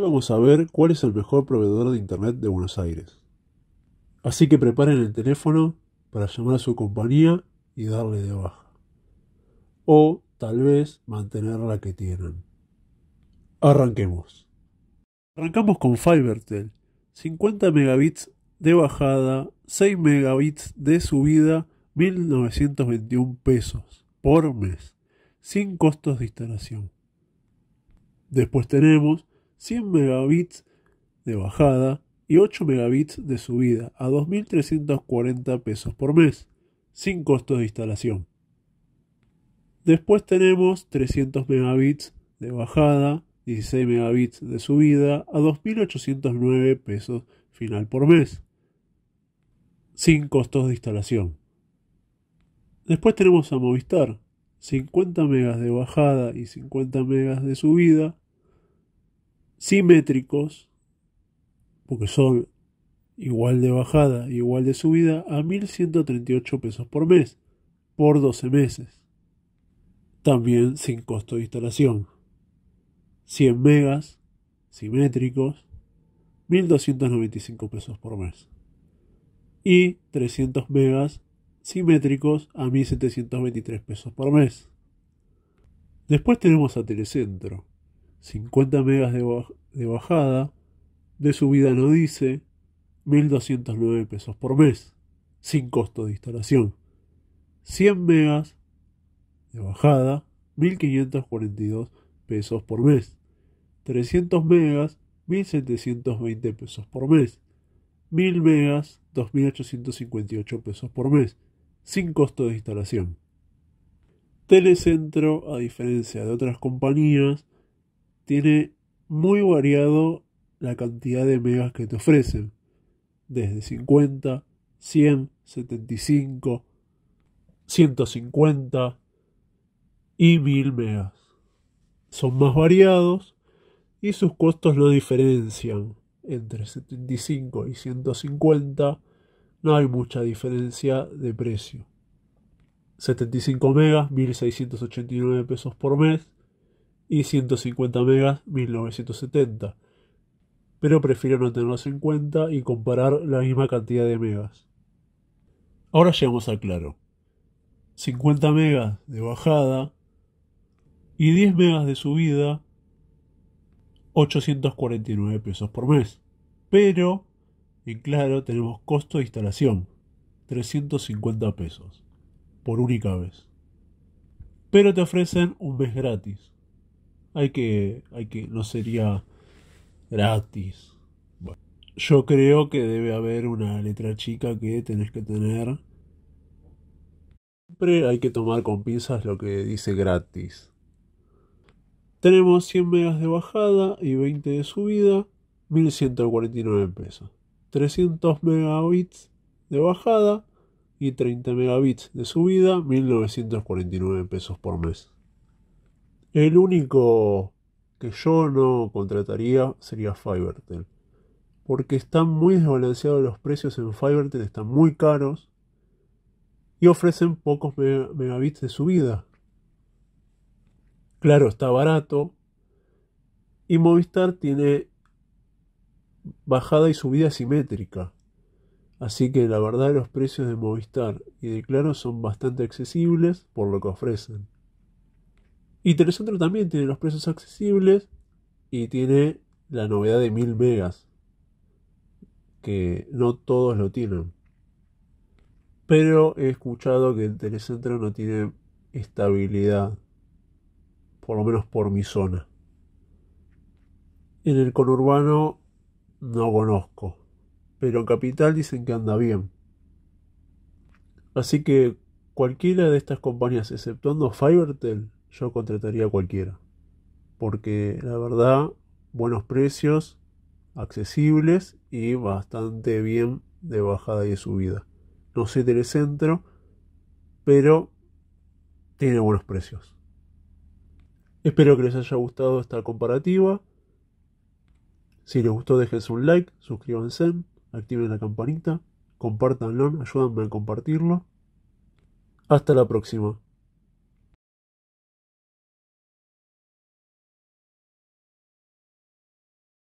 Vamos a ver cuál es el mejor proveedor de Internet de Buenos Aires. Así que preparen el teléfono para llamar a su compañía y darle de baja. O tal vez mantener la que tienen. Arranquemos. Arrancamos con FiberTel: 50 megabits de bajada, 6 megabits de subida, 1921 pesos por mes, sin costos de instalación. Después tenemos 100 megabits de bajada y 8 megabits de subida a 2.340 pesos por mes, sin costos de instalación. Después tenemos 300 megabits de bajada, y 16 megabits de subida a 2.809 pesos final por mes, sin costos de instalación. Después tenemos a Movistar, 50 megas de bajada y 50 megas de subida simétricos, porque son igual de bajada, igual de subida, a 1.138 pesos por mes, por 12 meses. También sin costo de instalación. 100 megas, simétricos, 1.295 pesos por mes. Y 300 megas, simétricos, a 1.723 pesos por mes. Después tenemos a Telecentro 50 megas de, bajada, de subida no dice, 1.209 pesos por mes, sin costo de instalación. 100 megas de bajada, 1.542 pesos por mes. 300 megas, 1.720 pesos por mes. 1.000 megas, 2.858 pesos por mes, sin costo de instalación. Telecentro, a diferencia de otras compañías, tiene muy variado la cantidad de megas que te ofrecen. Desde 50, 100, 75, 150 y 1000 megas. Son más variados y sus costos no diferencian. Entre 75 y 150 no hay mucha diferencia de precio. 75 megas, 1689 pesos por mes y 150 megas 1970, pero prefiero no tenerlos en cuenta y comparar la misma cantidad de megas. Ahora llegamos al claro. 50 megas de bajada y 10 megas de subida, 849 pesos por mes. Pero, en claro, tenemos costo de instalación, 350 pesos, por única vez. Pero te ofrecen un mes gratis hay que, hay que, no sería gratis. yo creo que debe haber una letra chica que tenés que tener. Siempre hay que tomar con pinzas lo que dice gratis. Tenemos 100 megas de bajada y 20 de subida, 1149 pesos. 300 megabits de bajada y 30 megabits de subida, 1949 pesos por mes. El único que yo no contrataría sería FiberTel, Porque están muy desbalanceados los precios en Fivertel, están muy caros y ofrecen pocos megabits de subida. Claro, está barato. Y Movistar tiene bajada y subida simétrica. Así que la verdad los precios de Movistar y de Claro son bastante accesibles por lo que ofrecen. Y Telecentro también, tiene los precios accesibles y tiene la novedad de 1000 megas, que no todos lo tienen. Pero he escuchado que el telecentro no tiene estabilidad, por lo menos por mi zona. En el conurbano no conozco, pero en capital dicen que anda bien. Así que cualquiera de estas compañías, exceptuando Fivertel, yo contrataría a cualquiera. Porque la verdad, buenos precios, accesibles y bastante bien de bajada y de subida. No sé Telecentro, pero tiene buenos precios. Espero que les haya gustado esta comparativa. Si les gustó dejen un like, suscríbanse, activen la campanita, compártanlo, ayúdenme a compartirlo. Hasta la próxima.